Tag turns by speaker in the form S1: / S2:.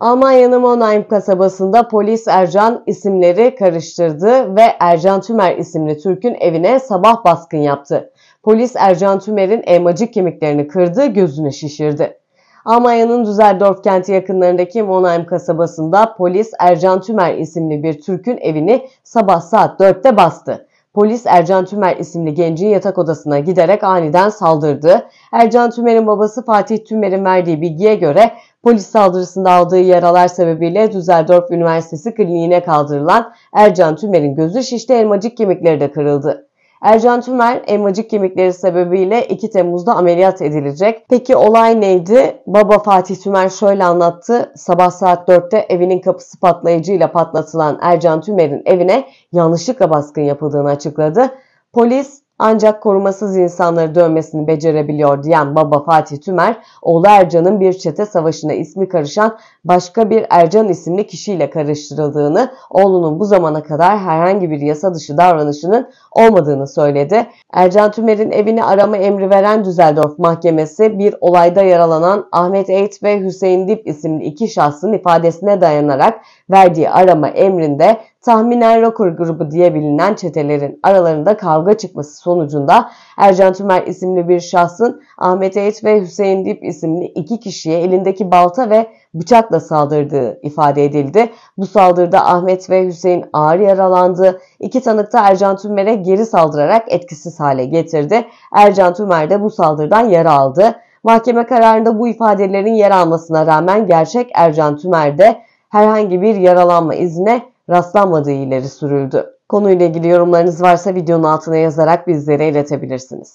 S1: Almanya'nın Monheim kasabasında polis Ercan isimleri karıştırdı ve Ercan Tümer isimli Türk'ün evine sabah baskın yaptı. Polis Ercan Tümer'in elmacık kemiklerini kırdı, gözünü şişirdi. Almanya'nın Düsseldorf kenti yakınlarındaki Monheim kasabasında polis Ercan Tümer isimli bir Türk'ün evini sabah saat 4'te bastı. Polis Ercan Tümer isimli gencin yatak odasına giderek aniden saldırdı. Ercan Tümer'in babası Fatih Tümer'in verdiği bilgiye göre Polis saldırısında aldığı yaralar sebebiyle Düsseldorf Üniversitesi kliniğine kaldırılan Ercan Tümer'in gözü şişti, elmacık kemikleri de kırıldı. Ercan Tümer elmacık kemikleri sebebiyle 2 Temmuz'da ameliyat edilecek. Peki olay neydi? Baba Fatih Tümer şöyle anlattı. Sabah saat 4'te evinin kapısı patlayıcıyla patlatılan Ercan Tümer'in evine yanlışlıkla baskın yapıldığını açıkladı. Polis ancak korumasız insanları dövmesini becerebiliyor diyen baba Fatih Tümer, oğlu Ercan'ın bir çete savaşına ismi karışan başka bir Ercan isimli kişiyle karıştırıldığını, oğlunun bu zamana kadar herhangi bir yasa dışı davranışının olmadığını söyledi. Ercan Tümer'in evini arama emri veren Düsseldorf Mahkemesi bir olayda yaralanan Ahmet Eğit ve Hüseyin Dip isimli iki şahsın ifadesine dayanarak verdiği arama emrinde tahminen Rocker grubu diye bilinen çetelerin aralarında kavga çıkması sonucunda Ercan Tümer isimli bir şahsın Ahmet Eğit ve Hüseyin Dip isimli iki kişiye elindeki balta ve bıçakla saldırdığı ifade edildi. Bu saldırıda Ahmet ve Hüseyin ağır yaralandı. İki tanık da Ercan Tümer'e geri saldırarak etkisiz hale getirdi. Ercan Tümer de bu saldırıdan yara aldı. Mahkeme kararında bu ifadelerin yer almasına rağmen gerçek Ercan Tümer'de herhangi bir yaralanma izine rastlanmadığı ileri sürüldü. Konuyla ilgili yorumlarınız varsa videonun altına yazarak bizlere iletebilirsiniz.